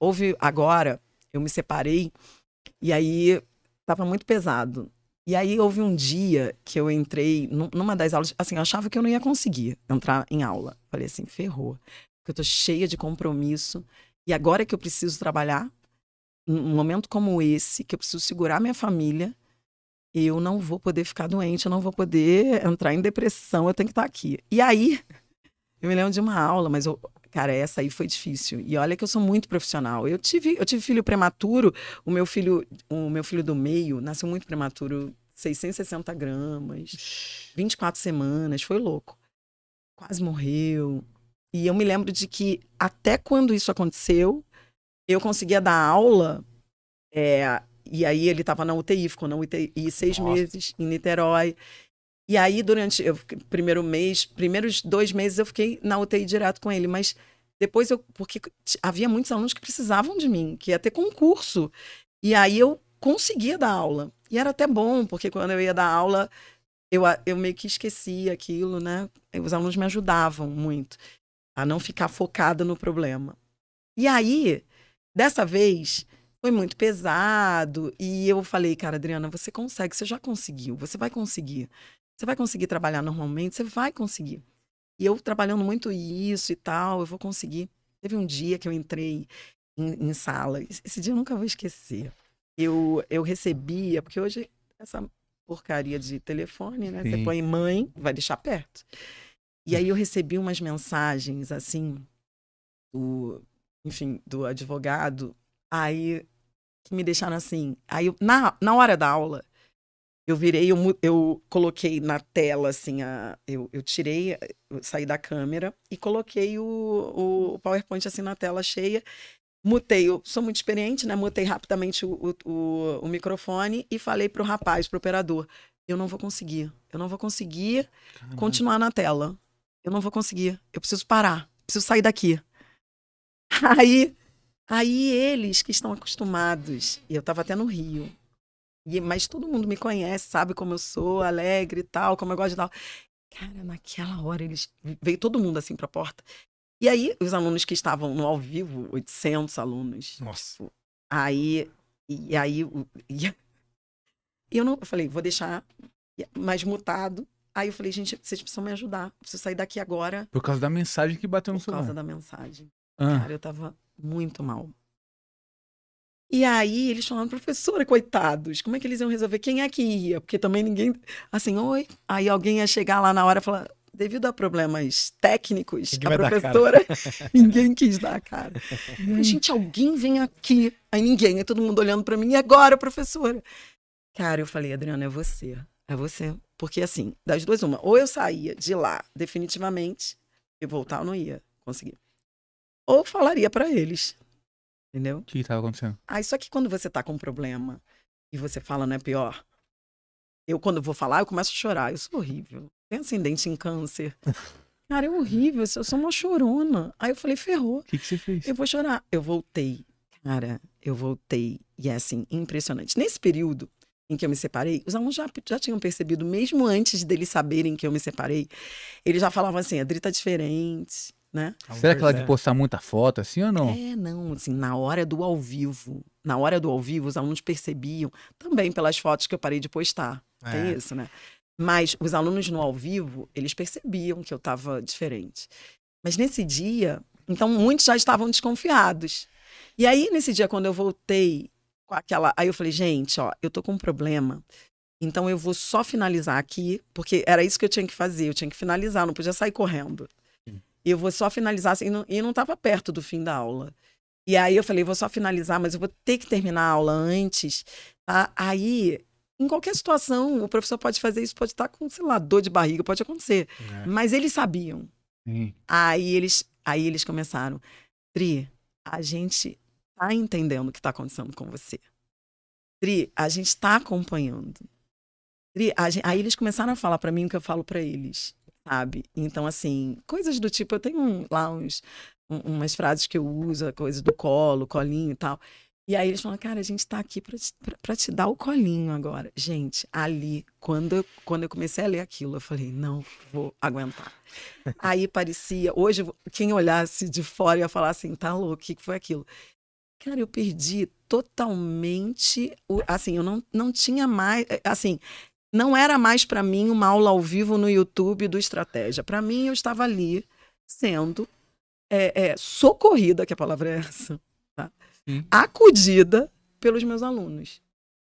houve agora, eu me separei e aí tava muito pesado. E aí houve um dia que eu entrei numa das aulas, assim, eu achava que eu não ia conseguir entrar em aula. Falei assim, ferrou, porque eu tô cheia de compromisso e agora é que eu preciso trabalhar num momento como esse, que eu preciso segurar minha família, eu não vou poder ficar doente, eu não vou poder entrar em depressão, eu tenho que estar tá aqui. E aí, eu me lembro de uma aula, mas eu, Cara, essa aí foi difícil. E olha que eu sou muito profissional. Eu tive, eu tive filho prematuro. O meu filho, o meu filho do meio nasceu muito prematuro, 660 gramas, 24 semanas, foi louco. Quase morreu. E eu me lembro de que até quando isso aconteceu, eu conseguia dar aula. É, e aí ele estava na UTI, ficou na UTI seis Nossa. meses em Niterói. E aí, durante o primeiro mês, primeiros dois meses, eu fiquei na UTI direto com ele, mas depois eu. Porque havia muitos alunos que precisavam de mim, que ia ter concurso. E aí eu conseguia dar aula. E era até bom, porque quando eu ia dar aula, eu, eu meio que esquecia aquilo, né? Os alunos me ajudavam muito a não ficar focada no problema. E aí, dessa vez, foi muito pesado. E eu falei, cara, Adriana, você consegue, você já conseguiu, você vai conseguir. Você vai conseguir trabalhar normalmente? Você vai conseguir. E eu trabalhando muito isso e tal, eu vou conseguir. Teve um dia que eu entrei em, em sala, esse dia eu nunca vou esquecer. Eu, eu recebia, porque hoje essa porcaria de telefone, né? Sim. Você põe mãe, vai deixar perto. E aí eu recebi umas mensagens, assim, do, enfim, do advogado, aí que me deixaram assim. Aí, eu, na, na hora da aula, eu virei, eu, eu coloquei na tela, assim, a, eu, eu tirei, eh, eu saí da câmera e coloquei o, o PowerPoint, assim, na tela cheia. Mutei, eu sou muito experiente, né? Mutei rapidamente o, o, o microfone e falei pro rapaz, pro operador, eu não vou conseguir, eu não vou conseguir Caramba. continuar na tela. Eu não vou conseguir, eu preciso parar, preciso sair daqui. Aí, aí eles que estão acostumados, e eu tava até no Rio, e, mas todo mundo me conhece, sabe como eu sou, alegre e tal, como eu gosto de tal. Cara, naquela hora eles veio todo mundo assim para a porta. E aí os alunos que estavam no ao vivo, 800 alunos. Nossa. Tipo, aí e aí e, eu não eu falei, vou deixar mais mutado. Aí eu falei, gente, vocês precisam me ajudar. Preciso sair daqui agora. Por causa da mensagem que bateu no Por celular. Por causa da mensagem. Ah. Cara, eu tava muito mal. E aí eles chamaram professora, coitados, como é que eles iam resolver? Quem é que ia? Porque também ninguém. Assim, oi. Aí alguém ia chegar lá na hora e falar. Devido a problemas técnicos, ninguém a professora, ninguém quis dar a cara. Mas, gente, alguém vem aqui. Aí ninguém, aí todo mundo olhando para mim, e agora, professora? Cara, eu falei, Adriana, é você. É você. Porque, assim, das duas, uma. Ou eu saía de lá, definitivamente, e voltar eu não ia conseguir. Ou falaria para eles, Entendeu? O que estava acontecendo? só que quando você tá com um problema e você fala, não é pior. Eu, quando vou falar, eu começo a chorar. Eu sou horrível. Tenho ascendente em câncer. Cara, é horrível. Eu sou uma chorona. Aí eu falei, ferrou. O que, que você fez? Eu vou chorar. Eu voltei. Cara, eu voltei. E é assim, impressionante. Nesse período em que eu me separei, os alunos já, já tinham percebido, mesmo antes deles saberem que eu me separei, eles já falavam assim: a Drita tá diferente né? É Será que ela de postar muita foto assim ou não? É, não, assim, na hora do ao vivo. Na hora do ao vivo, os alunos percebiam, também pelas fotos que eu parei de postar. É, é isso, né? Mas os alunos no ao vivo, eles percebiam que eu estava diferente. Mas nesse dia, então muitos já estavam desconfiados. E aí, nesse dia, quando eu voltei com aquela. Aí eu falei, gente, ó, eu tô com um problema. Então eu vou só finalizar aqui, porque era isso que eu tinha que fazer, eu tinha que finalizar, não podia sair correndo eu vou só finalizar, assim, e não estava perto do fim da aula. E aí eu falei, vou só finalizar, mas eu vou ter que terminar a aula antes. Tá? Aí, em qualquer situação, o professor pode fazer isso, pode estar tá com, sei lá, dor de barriga, pode acontecer. É. Mas eles sabiam. Sim. Aí eles, aí eles começaram, Tri, a gente tá entendendo o que está acontecendo com você. Tri, a gente está acompanhando. Tri, gente... aí eles começaram a falar para mim o que eu falo para eles sabe? Então, assim, coisas do tipo, eu tenho um, lá uns, um, umas frases que eu uso, coisa do colo, colinho e tal. E aí eles falam, cara, a gente tá aqui pra te, pra, pra te dar o colinho agora. Gente, ali, quando eu, quando eu comecei a ler aquilo, eu falei, não vou aguentar. aí parecia, hoje, quem olhasse de fora ia falar assim, tá louco, o que, foi aquilo? Cara, eu perdi totalmente, o, assim, eu não, não tinha mais, eh, assim, não era mais para mim uma aula ao vivo no YouTube do Estratégia. Para mim, eu estava ali sendo é, é, socorrida, que a palavra é essa, tá? acudida pelos meus alunos.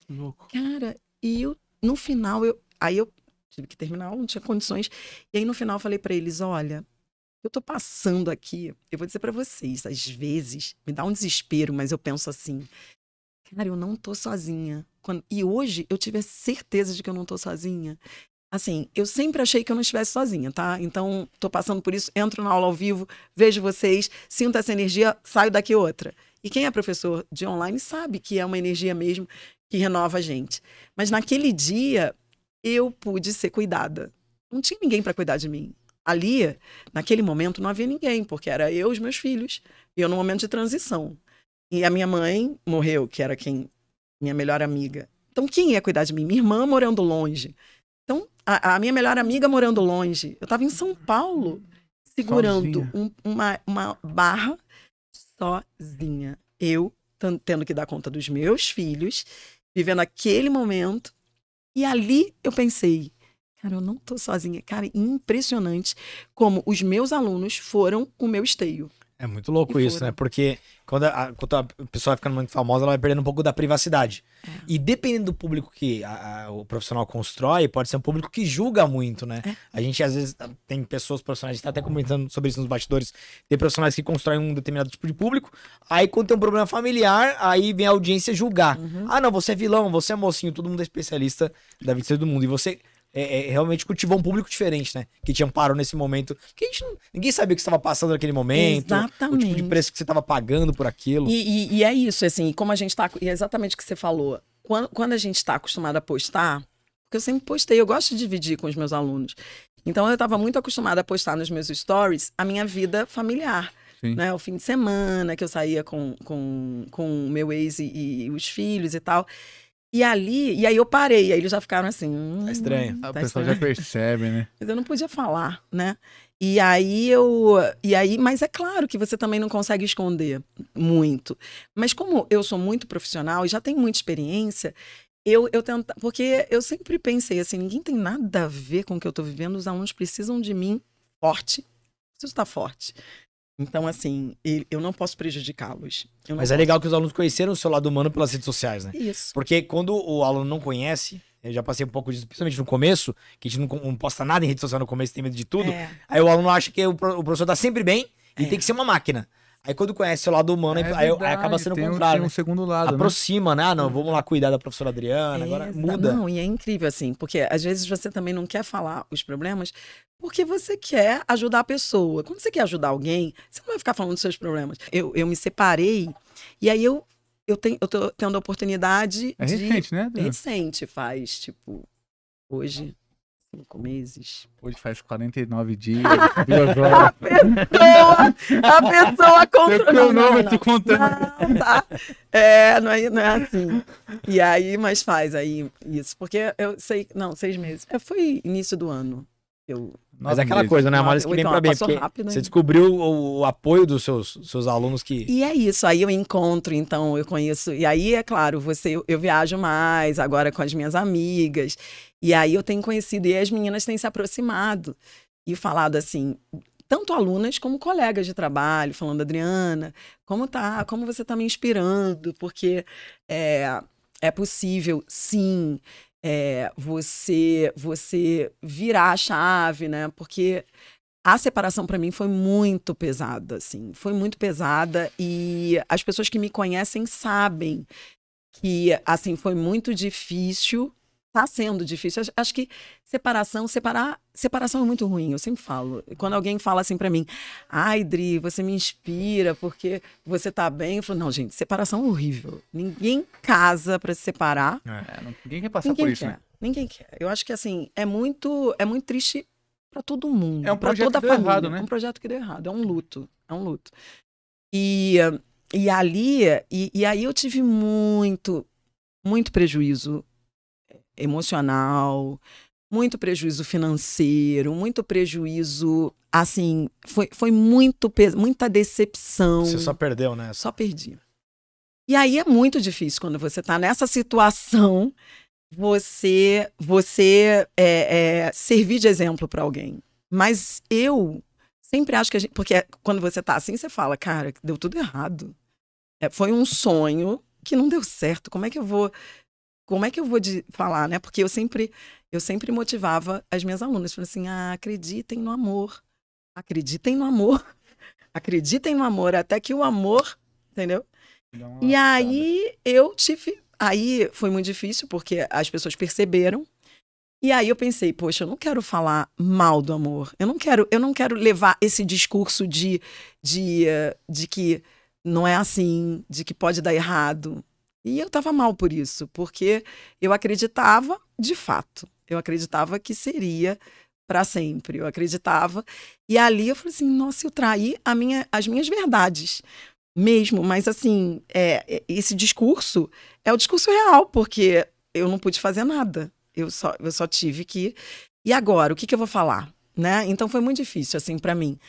Louco. Cara, e eu, no final, eu, aí eu tive que terminar, não tinha condições. E aí no final eu falei para eles, olha, eu tô passando aqui, eu vou dizer para vocês, às vezes me dá um desespero, mas eu penso assim, cara, eu não tô sozinha. Quando... E hoje eu tive a certeza de que eu não tô sozinha. Assim, eu sempre achei que eu não estivesse sozinha, tá? Então, tô passando por isso, entro na aula ao vivo, vejo vocês, sinto essa energia, saio daqui outra. E quem é professor de online sabe que é uma energia mesmo que renova a gente. Mas naquele dia, eu pude ser cuidada. Não tinha ninguém para cuidar de mim. Ali, naquele momento, não havia ninguém, porque era eu e os meus filhos. E eu num momento de transição. E a minha mãe morreu, que era quem minha melhor amiga. Então quem ia cuidar de mim? Minha irmã morando longe. Então a, a minha melhor amiga morando longe. Eu estava em São Paulo segurando um, uma, uma barra sozinha. Eu tendo que dar conta dos meus filhos, vivendo aquele momento. E ali eu pensei, cara, eu não estou sozinha. Cara, impressionante como os meus alunos foram o meu esteio. É muito louco isso, né? Porque quando a, quando a, pessoa vai ficando muito famosa, ela vai perdendo um pouco da privacidade. É. E dependendo do público que a, a, o profissional constrói, pode ser um público que julga muito, né? É. A gente, às vezes, tá, tem pessoas profissionais, a gente tá até comentando sobre isso nos bastidores, tem profissionais que constroem um determinado tipo de público, aí quando tem um problema familiar, aí vem a audiência julgar. Uhum. Ah, não, você é vilão, você é mocinho, todo mundo é especialista da vida do mundo. E você é, é, realmente cultivou um público diferente, né? Que te amparou nesse momento. Porque não, ninguém sabia o que estava passando naquele momento. Exatamente. O tipo de preço que você estava pagando por aquilo. E, e, e, é isso, assim, como a gente está. E é exatamente o que você falou. Quando, quando a gente está acostumado a postar, porque eu sempre postei, eu gosto de dividir com os meus alunos. Então eu estava muito acostumada a postar nos meus stories a minha vida familiar. Né, o fim de semana que eu saía com o com, com meu ex e, e os filhos e tal. E ali, e aí eu parei, aí eles já ficaram assim. Hum, tá estranho. Tá a pessoa já percebe, né? Mas eu não podia falar, né? E aí eu. E aí, mas é claro que você também não consegue esconder muito. Mas como eu sou muito profissional e já tenho muita experiência, eu, eu tento. Porque eu sempre pensei assim, ninguém tem nada a ver com o que eu tô vivendo, os alunos precisam de mim forte. Preciso estar tá forte. Então, assim, eu não posso prejudicá-los. Mas é posso. é legal que os alunos conheceram o seu lado humano pelas redes sociais, né? Isso. Porque quando o aluno não conhece, eu já passei um pouco disso, principalmente no começo, que a gente não, não posta nada em rede social no começo, tem medo de tudo. É. Aí o aluno acha que o, professor tá sempre bem e é. tem que ser uma máquina. Aí quando conhece o lado humano, é aí, verdade, aí, acaba sendo o contrário. Um, tem um né? segundo lado. Né? Aproxima, né? né? Ah, não, vamos lá cuidar da professora Adriana, é, agora tá, muda. Não, e é incrível, assim, porque às vezes você também não quer falar os problemas porque você quer ajudar a pessoa. Quando você quer ajudar alguém, você não vai ficar falando dos seus problemas. Eu, eu me separei e aí eu, eu, tenho, eu tô tendo a oportunidade. É recente, de... né? Adriana? Recente, faz, tipo, hoje cinco meses. Hoje faz 49 dias, A pessoa, a pessoa contra... Eu não, não, não, contando. Não, tá. É, não é, não é assim. E aí, mas faz aí isso, porque eu sei, não, seis meses. É, foi início do ano. Eu... Mas é aquela meses. coisa, né? É A Maris que vem então, pra bem, porque rápido, você descobriu o, o, apoio dos seus, seus alunos que... E é isso, aí eu encontro, então, eu conheço... E aí, é claro, você eu viajo mais, agora com as minhas amigas, e aí eu tenho conhecido, e as meninas têm se aproximado, e falado assim, tanto alunas como colegas de trabalho, falando, Adriana, como tá, como você tá me inspirando, porque é, é possível, sim, é, você você virar a chave, né? Porque a separação para mim foi muito pesada, assim, foi muito pesada e as pessoas que me conhecem sabem que assim foi muito difícil tá sendo difícil. Acho que separação, separar, separação é muito ruim, eu sempre falo. Quando alguém fala assim para mim, ai, Dri, você me inspira porque você tá bem, eu falo, não, gente, separação é horrível. Ninguém casa para se separar. É, ninguém quer passar ninguém por isso, quer, né? Ninguém quer. Eu acho que, assim, é muito, é muito triste para todo mundo. É um projeto toda que deu família. errado, né? É um projeto que deu errado, é um luto, é um luto. E, e ali, e, e aí eu tive muito, muito prejuízo emocional, muito prejuízo financeiro, muito prejuízo, assim, foi, foi muito muita decepção. Você só perdeu, né? Só perdi. E aí é muito difícil quando você está nessa situação, você você é, é, servir de exemplo para alguém. Mas eu sempre acho que a gente, porque quando você está assim, você fala, cara, deu tudo errado. É, foi um sonho que não deu certo. Como é que eu vou como é que eu vou de, falar, né? Porque eu sempre, eu sempre motivava as minhas alunas, falando assim, ah, acreditem no amor, acreditem no amor, acreditem no amor, até que o amor, entendeu? E aí eu tive, aí foi muito difícil porque as pessoas perceberam. E aí eu pensei, poxa, eu não quero falar mal do amor. Eu não quero, eu não quero levar esse discurso de de eh, de que não é assim, de que pode dar errado, e eu estava mal por isso, porque eu acreditava de fato. Eu acreditava que seria para sempre. Eu acreditava. E ali eu falei assim: nossa, eu traí minha, as minhas verdades mesmo. Mas assim, é, é, esse discurso é o discurso real, porque eu não pude fazer nada. Eu só, eu só tive que. E agora, o que, que eu vou falar? Né? Então foi muito difícil, assim, para mim.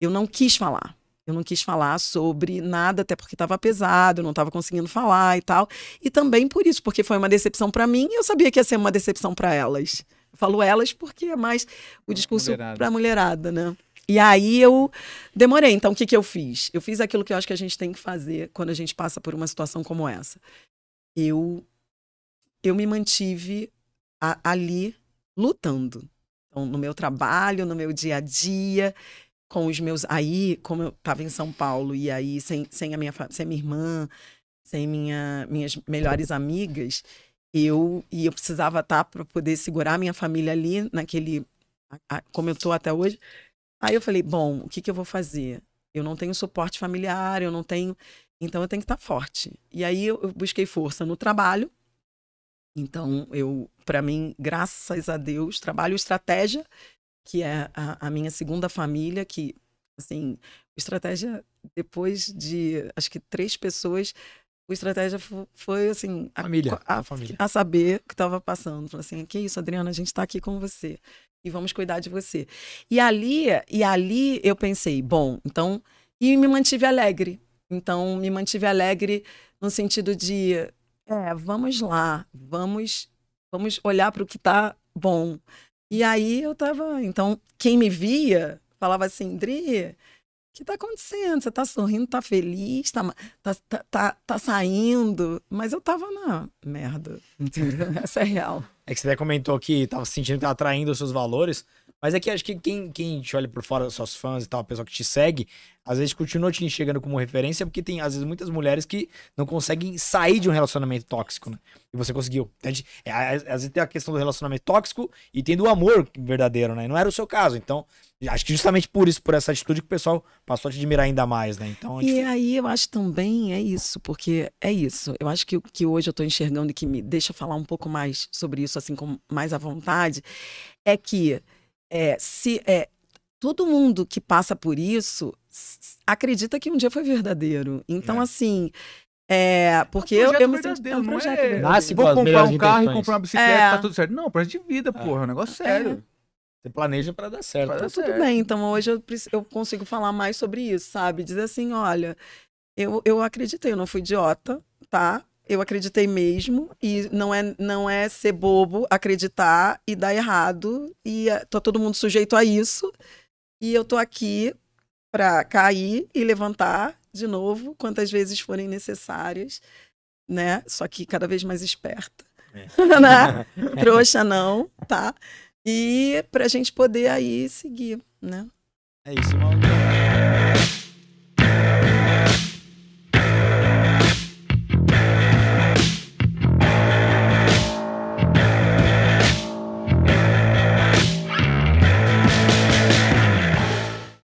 Eu não quis falar. Eu não quis falar sobre nada, até porque estava pesado, eu não estava conseguindo falar e tal. E também por isso, porque foi uma decepção para mim e eu sabia que ia ser uma decepção para elas. Eu falo elas porque é mais o discurso para a mulherada, né? E aí eu demorei. Então, o que, que eu fiz? Eu fiz aquilo que eu acho que a gente tem que fazer quando a gente passa por uma situação como essa. Eu, eu me mantive a, ali lutando. Então, no meu trabalho, no meu dia a dia, com os meus. Aí, como eu estava em São Paulo, e aí sem, sem a minha, sem a minha irmã, sem minha, minhas melhores amigas, eu e eu precisava estar tá para poder segurar minha família ali naquele como eu tô até hoje. Aí eu falei, bom, o que, que eu vou fazer? Eu não tenho suporte familiar, eu não tenho, então eu tenho que estar tá forte. E aí eu, eu, busquei força no trabalho. Então eu, para mim, graças a Deus, trabalho estratégia que é a, a minha segunda família, que, assim, estratégia, depois de, acho que três pessoas, o estratégia foi assim a, família, a, a, família. a saber o que estava passando falou assim que isso Adriana a gente está aqui com você e vamos cuidar de você e ali e ali eu pensei bom então e me mantive alegre então me mantive alegre no sentido de é, vamos lá vamos vamos olhar para o que está bom e aí eu tava. Então, quem me via falava assim, Dri, o que tá acontecendo? Você tá sorrindo, tá feliz, tá tá, tá, tá, tá, saindo. Mas eu estava na merda, entendeu? Essa é real. É que você até comentou que estava sentindo que os seus valores. Mas é que acho que quem, quem te olha por fora, seus fãs e tal, a pessoa que te segue, às vezes continua te enxergando como referência, porque tem, às vezes, muitas mulheres que não conseguem sair de um relacionamento tóxico, né? E você conseguiu. Entende? É, às vezes tem a questão do relacionamento tóxico e tem do amor verdadeiro, né? E não era o seu caso. Então, acho que justamente por isso, por essa atitude, que o pessoal passou a te admirar ainda mais, né? Então, gente... É e aí eu acho também é isso, porque é isso. Eu acho que o que hoje eu estou enxergando e que me deixa falar um pouco mais sobre isso, assim, com mais à vontade, é que é, se. É, todo mundo que passa por isso acredita que um dia foi verdadeiro. Então, é. assim. É, porque é um eu, eu é um projeto é, verdadeiro. Vou ah, tipo, comprar um carro e comprar uma bicicleta, tá é. tá tudo certo. Não, projeto de vida, é. porra, é um negócio é. sério. Você planeja para dar certo. Pra dar tá tudo bem, então hoje eu, eu consigo falar mais sobre isso, sabe? Dizer assim, olha, eu, eu acreditei, eu não fui idiota, tá? Eu acreditei mesmo e não é não é ser bobo acreditar e dar errado e eh, tô tá todo mundo sujeito a isso. E eu tô aqui para cair e levantar de novo quantas vezes forem necessárias, né? Só que cada vez mais esperta, é. né? Trouxa não, tá? E para a gente poder aí seguir, né? É isso, Mauro.